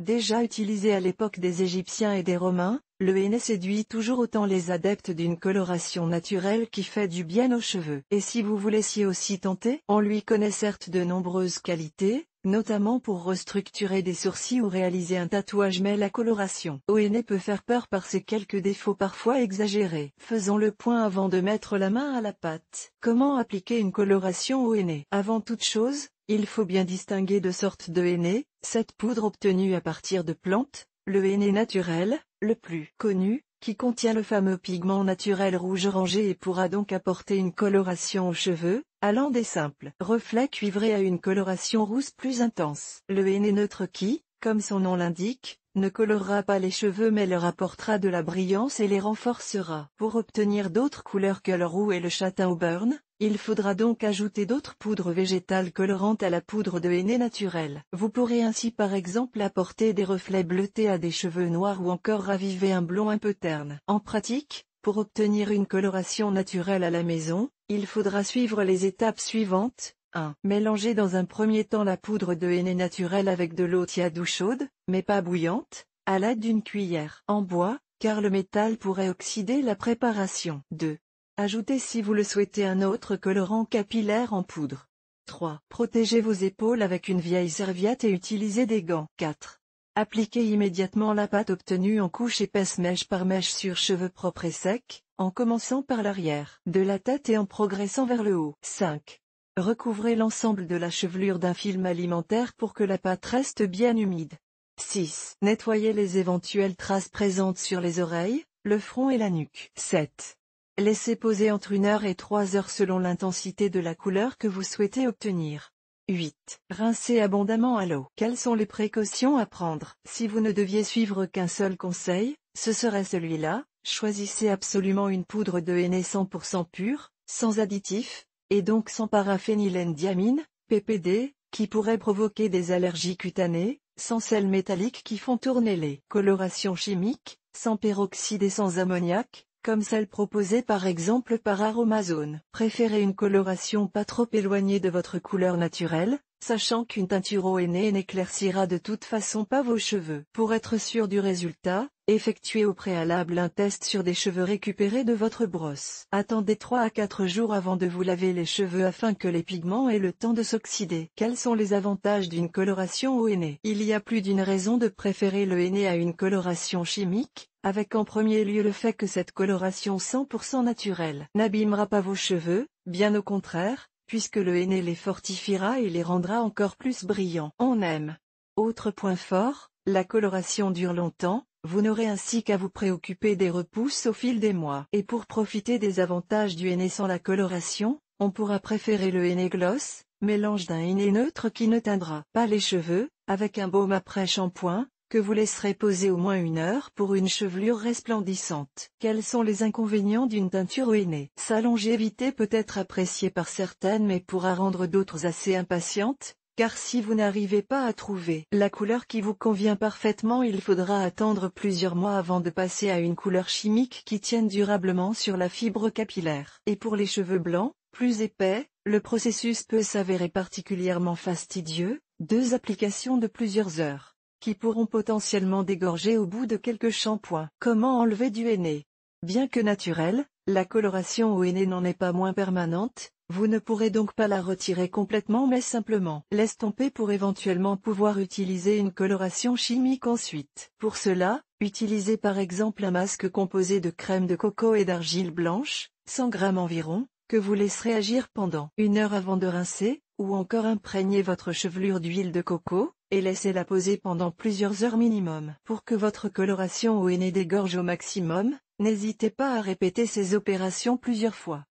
Déjà utilisé à l'époque des Égyptiens et des Romains, le henné séduit toujours autant les adeptes d'une coloration naturelle qui fait du bien aux cheveux. Et si vous vous laissiez aussi tenter, on lui connaît certes de nombreuses qualités, notamment pour restructurer des sourcils ou réaliser un tatouage mais la coloration au henné peut faire peur par ses quelques défauts parfois exagérés. Faisons le point avant de mettre la main à la pâte. Comment appliquer une coloration au henné Avant toute chose, il faut bien distinguer deux sortes de henné, cette poudre obtenue à partir de plantes, le henné naturel, le plus connu, qui contient le fameux pigment naturel rouge orangé et pourra donc apporter une coloration aux cheveux, allant des simples reflets cuivrés à une coloration rousse plus intense. Le henné neutre qui, comme son nom l'indique, ne colorera pas les cheveux mais leur apportera de la brillance et les renforcera. Pour obtenir d'autres couleurs que le roux et le châtain au burn? Il faudra donc ajouter d'autres poudres végétales colorantes à la poudre de henné naturelle. Vous pourrez ainsi par exemple apporter des reflets bleutés à des cheveux noirs ou encore raviver un blond un peu terne. En pratique, pour obtenir une coloration naturelle à la maison, il faudra suivre les étapes suivantes. 1. Mélanger dans un premier temps la poudre de henné naturelle avec de l'eau tiède ou chaude, mais pas bouillante, à l'aide d'une cuillère en bois, car le métal pourrait oxyder la préparation. 2. Ajoutez si vous le souhaitez un autre colorant capillaire en poudre. 3. Protégez vos épaules avec une vieille serviette et utilisez des gants. 4. Appliquez immédiatement la pâte obtenue en couche épaisse mèche par mèche sur cheveux propres et secs, en commençant par l'arrière de la tête et en progressant vers le haut. 5. Recouvrez l'ensemble de la chevelure d'un film alimentaire pour que la pâte reste bien humide. 6. Nettoyez les éventuelles traces présentes sur les oreilles, le front et la nuque. 7. Laissez poser entre une heure et trois heures selon l'intensité de la couleur que vous souhaitez obtenir. 8. Rincez abondamment à l'eau. Quelles sont les précautions à prendre Si vous ne deviez suivre qu'un seul conseil, ce serait celui-là, choisissez absolument une poudre de henné 100% pure, sans additifs, et donc sans diamine, PPD, qui pourrait provoquer des allergies cutanées, sans sel métalliques qui font tourner les colorations chimiques, sans peroxyde et sans ammoniaque comme celle proposée par exemple par Aromazone. Préférez une coloration pas trop éloignée de votre couleur naturelle, sachant qu'une teinture au henné n'éclaircira de toute façon pas vos cheveux. Pour être sûr du résultat, Effectuez au préalable un test sur des cheveux récupérés de votre brosse. Attendez 3 à 4 jours avant de vous laver les cheveux afin que les pigments aient le temps de s'oxyder. Quels sont les avantages d'une coloration au henné Il y a plus d'une raison de préférer le henné à une coloration chimique, avec en premier lieu le fait que cette coloration 100% naturelle n'abîmera pas vos cheveux, bien au contraire, puisque le henné les fortifiera et les rendra encore plus brillants. On aime. Autre point fort, la coloration dure longtemps, vous n'aurez ainsi qu'à vous préoccuper des repousses au fil des mois. Et pour profiter des avantages du henné sans la coloration, on pourra préférer le henné gloss, mélange d'un henné neutre qui ne teindra pas les cheveux, avec un baume après shampoing, que vous laisserez poser au moins une heure pour une chevelure resplendissante. Quels sont les inconvénients d'une teinture au henné Sa longévité peut être appréciée par certaines mais pourra rendre d'autres assez impatientes, car si vous n'arrivez pas à trouver la couleur qui vous convient parfaitement il faudra attendre plusieurs mois avant de passer à une couleur chimique qui tienne durablement sur la fibre capillaire. Et pour les cheveux blancs, plus épais, le processus peut s'avérer particulièrement fastidieux, deux applications de plusieurs heures, qui pourront potentiellement dégorger au bout de quelques shampoings. Comment enlever du henné Bien que naturel, la coloration au henné n'en est pas moins permanente, vous ne pourrez donc pas la retirer complètement mais simplement l'estomper pour éventuellement pouvoir utiliser une coloration chimique ensuite. Pour cela, utilisez par exemple un masque composé de crème de coco et d'argile blanche, 100 grammes environ, que vous laisserez agir pendant une heure avant de rincer, ou encore imprégnez votre chevelure d'huile de coco, et laissez-la poser pendant plusieurs heures minimum. Pour que votre coloration ou aînée dégorge au maximum, n'hésitez pas à répéter ces opérations plusieurs fois.